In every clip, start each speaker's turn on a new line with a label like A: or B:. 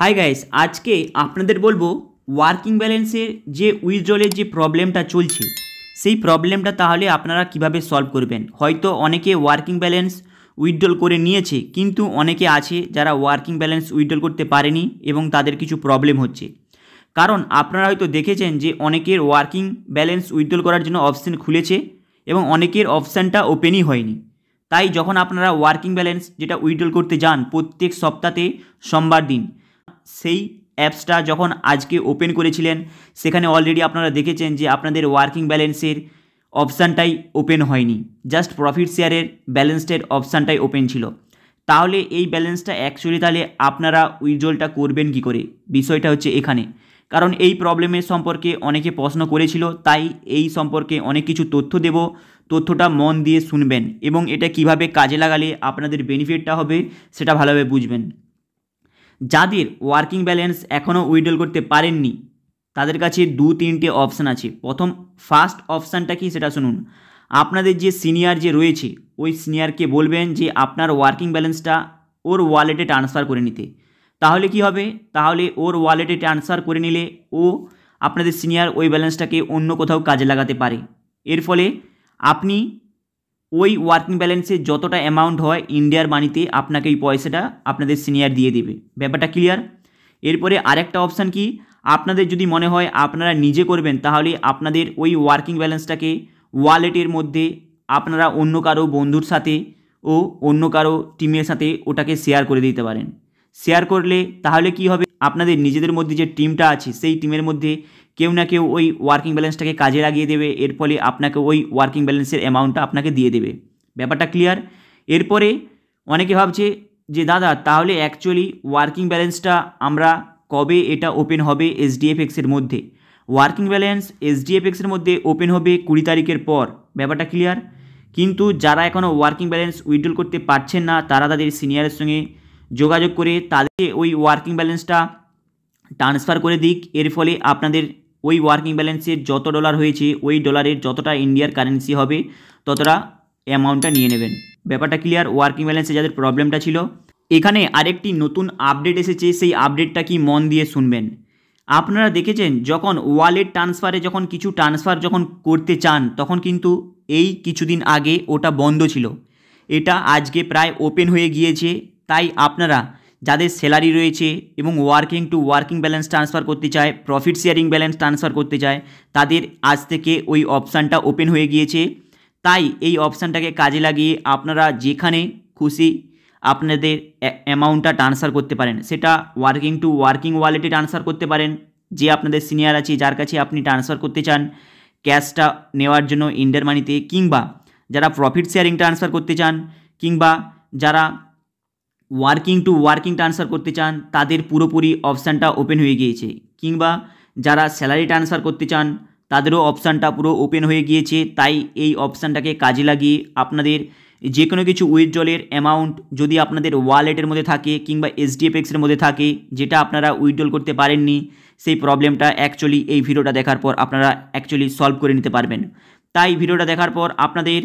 A: Hi guys আজকে আপনাদের বলবো ওয়ার্কিং ব্যালেন্সের যে উইথড্রলের যে প্রবলেমটা চলছে সেই প্রবলেমটা তাহলে আপনারা কিভাবে সলভ করবেন হয়তো অনেকে ওয়ার্কিং ব্যালেন্স উইথড্রল করে নিয়েছে কিন্তু অনেকে আছে যারা ওয়ার্কিং ব্যালেন্স উইথড্রল করতে পারেনি এবং তাদের কিছু প্রবলেম হচ্ছে কারণ আপনারা হয়তো দেখেছেন যে অনেকের ওয়ার্কিং ব্যালেন্স উইথড্রল করার জন্য অপশান খুলেছে এবং অনেকের অপশানটা ওপেনই হয়নি তাই যখন আপনারা ওয়ার্কিং ব্যালেন্স যেটা উইথড্রল করতে যান প্রত্যেক সপ্তাহে সোমবার দিন সেই অ্যাপসটা যখন আজকে ওপেন করেছিলেন সেখানে অলরেডি আপনারা দেখেছেন যে আপনাদের ওয়ার্কিং ব্যালেন্সের অপশানটাই ওপেন হয়নি জাস্ট প্রফিট শেয়ারের ব্যালেন্সটার অপশানটাই ওপেন ছিল তাহলে এই ব্যালেন্সটা অ্যাকচুয়ালি তাহলে আপনারা উইথড্রলটা করবেন কি করে বিষয়টা হচ্ছে এখানে কারণ এই প্রবলেমের সম্পর্কে অনেকে প্রশ্ন করেছিল তাই এই সম্পর্কে অনেক কিছু তথ্য দেব তথ্যটা মন দিয়ে শুনবেন এবং এটা কিভাবে কাজে লাগালে আপনাদের বেনিফিটটা হবে সেটা ভালোভাবে বুঝবেন যাদের ওয়ার্কিং ব্যালেন্স এখনও উইড্রল করতে পারেননি তাদের কাছে দু তিনটে অপশান আছে প্রথম ফার্স্ট অপশানটা কি সেটা শুনুন আপনাদের যে সিনিয়র যে রয়েছে ওই সিনিয়রকে বলবেন যে আপনার ওয়ার্কিং ব্যালেন্সটা ওর ওয়ালেটে ট্রান্সফার করে নিতে তাহলে কি হবে তাহলে ওর ওয়ালেটে ট্রান্সফার করে নিলে ও আপনাদের সিনিয়র ওই ব্যালেন্সটাকে অন্য কোথাও কাজে লাগাতে পারে এর ফলে আপনি ওই ওয়ার্কিং ব্যালেন্সে যতটা অ্যামাউন্ট হয় ইন্ডিয়ার মানিতে আপনাকে এই পয়সাটা আপনাদের সিনিয়র দিয়ে দেবে ব্যাপারটা ক্লিয়ার এরপরে আরেকটা অপশান কি আপনাদের যদি মনে হয় আপনারা নিজে করবেন তাহলে আপনাদের ওই ওয়ার্কিং ব্যালেন্সটাকে ওয়ালেটের মধ্যে আপনারা অন্য কারো বন্ধুর সাথে ও অন্য কারো টিমের সাথে ওটাকে শেয়ার করে দিতে পারেন শেয়ার করলে তাহলে কি হবে আপনাদের নিজেদের মধ্যে যে টিমটা আছে সেই টিমের মধ্যে কেউ না কেউ ওই ওয়ার্কিং ব্যালেন্সটাকে কাজে লাগিয়ে দেবে এর ফলে আপনাকে ওই ওয়ার্কিং ব্যালেন্সের অ্যামাউন্টটা আপনাকে দিয়ে দেবে ব্যাপারটা ক্লিয়ার এরপরে অনেকে ভাবছে যে দাদা তাহলে অ্যাকচুয়ালি ওয়ার্কিং ব্যালেন্সটা আমরা কবে এটা ওপেন হবে এসডিএফএক্সের মধ্যে ওয়ার্কিং ব্যালেন্স এসডিএফএক্সের মধ্যে ওপেন হবে কুড়ি তারিখের পর ব্যাপারটা ক্লিয়ার কিন্তু যারা এখনও ওয়ার্কিং ব্যালেন্স উইড্রল করতে পারছেন না তারা তাদের সিনিয়রের সঙ্গে যোগাযোগ করে তাদেরকে ওই ওয়ার্কিং ব্যালেন্সটা ট্রান্সফার করে দিক এর ফলে আপনাদের ওই ওয়ার্কিং ব্যালেন্সের যত ডলার হয়েছে ওই ডলারের যতটা ইন্ডিয়ার কারেন্সি হবে ততটা অ্যামাউন্টটা নিয়ে নেবেন ব্যাপারটা ক্লিয়ার ওয়ার্কিং ব্যালেন্সে যাদের প্রবলেমটা ছিল এখানে আরেকটি নতুন আপডেট এসেছে সেই আপডেটটা কি মন দিয়ে শুনবেন আপনারা দেখেছেন যখন ওয়ালেট ট্রান্সফারে যখন কিছু ট্রান্সফার যখন করতে চান তখন কিন্তু এই কিছুদিন আগে ওটা বন্ধ ছিল এটা আজকে প্রায় ওপেন হয়ে গিয়েছে তাই আপনারা যাদের স্যালারি রয়েছে এবং working to working balance transfer করতে চায় প্রফিট শেয়ারিং ব্যালেন্স ট্রান্সফার করতে চায় তাদের আজ থেকে ওই অপশানটা ওপেন হয়ে গিয়েছে তাই এই অপশানটাকে কাজে লাগিয়ে আপনারা যেখানে খুশি আপনাদের অ্যামাউন্টটা ট্রান্সফার করতে পারেন সেটা ওয়ার্কিং টু ওয়ার্কিং ওয়ালেটে ট্রান্সফার করতে পারেন যে আপনাদের সিনিয়র আছে যার কাছে আপনি ট্রান্সফার করতে চান ক্যাশটা নেওয়ার জন্য ইন্ডার মানিতে কিংবা যারা প্রফিট শেয়ারিং ট্রান্সফার করতে চান কিংবা যারা ওয়ার্কিং টু ওয়ার্কিং ট্রান্সফার করতে চান তাদের পুরোপুরি অপশানটা ওপেন হয়ে গিয়েছে কিংবা যারা স্যালারি ট্রান্সফার করতে চান তাদেরও অপশানটা পুরো ওপেন হয়ে গিয়েছে তাই এই অপশানটাকে কাজে লাগিয়ে আপনাদের যে কোনো কিছু উইথড্রলের অ্যামাউন্ট যদি আপনাদের ওয়ালেটের মধ্যে থাকে কিংবা এসডিএফএক্সের মধ্যে থাকে যেটা আপনারা উইথড্রল করতে পারেননি সেই প্রবলেমটা অ্যাকচুয়ালি এই ভিডিওটা দেখার পর আপনারা অ্যাকচুয়ালি সলভ করে নিতে পারবেন তাই ভিডিওটা দেখার পর আপনাদের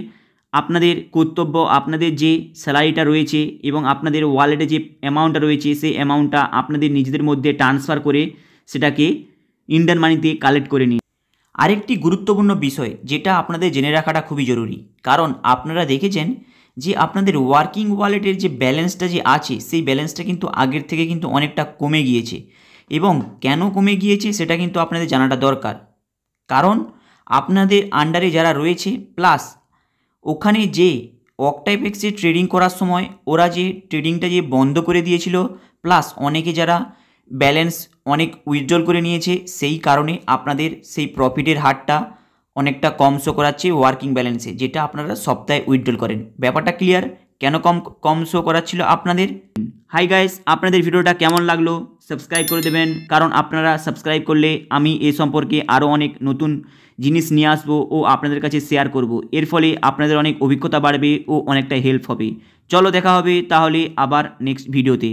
A: আপনাদের কর্তব্য আপনাদের যে স্যালারিটা রয়েছে এবং আপনাদের ওয়ালেটে যে অ্যামাউন্টটা রয়েছে সেই অ্যামাউন্টটা আপনাদের নিজেদের মধ্যে ট্রান্সফার করে সেটাকে ইন্ডিয়ান মানিতে কালেক্ট করে নিন আরেকটি গুরুত্বপূর্ণ বিষয় যেটা আপনাদের জেনে রাখাটা খুবই জরুরি কারণ আপনারা দেখেছেন যে আপনাদের ওয়ার্কিং ওয়ালেটের যে ব্যালেন্সটা যে আছে সেই ব্যালেন্সটা কিন্তু আগের থেকে কিন্তু অনেকটা কমে গিয়েছে এবং কেন কমে গিয়েছে সেটা কিন্তু আপনাদের জানাটা দরকার কারণ আপনাদের আন্ডারে যারা রয়েছে প্লাস ওখানে যে অকটাইপ এক্সে ট্রেডিং করার সময় ওরা যে ট্রেডিংটা যে বন্ধ করে দিয়েছিল প্লাস অনেকে যারা ব্যালেন্স অনেক উইথড্রল করে নিয়েছে সেই কারণে আপনাদের সেই প্রফিটের হারটা অনেকটা কম শো করাচ্ছে ওয়ার্কিং ব্যালেন্সে যেটা আপনারা সপ্তাহে উইথড্রল করেন ব্যাপারটা ক্লিয়ার কেন কম কম শো করাচ্ছিল আপনাদের হাই গাইস আপনাদের ভিডিওটা কেমন লাগলো সাবস্ক্রাইব করে দেবেন কারণ আপনারা সাবস্ক্রাইব করলে আমি এ সম্পর্কে আরও অনেক নতুন জিনিস নিয়ে আসবো ও আপনাদের কাছে শেয়ার করব। এর ফলে আপনাদের অনেক অভিজ্ঞতা বাড়বে ও অনেকটা হেল্প হবে চলো দেখা হবে তাহলে আবার নেক্সট ভিডিওতে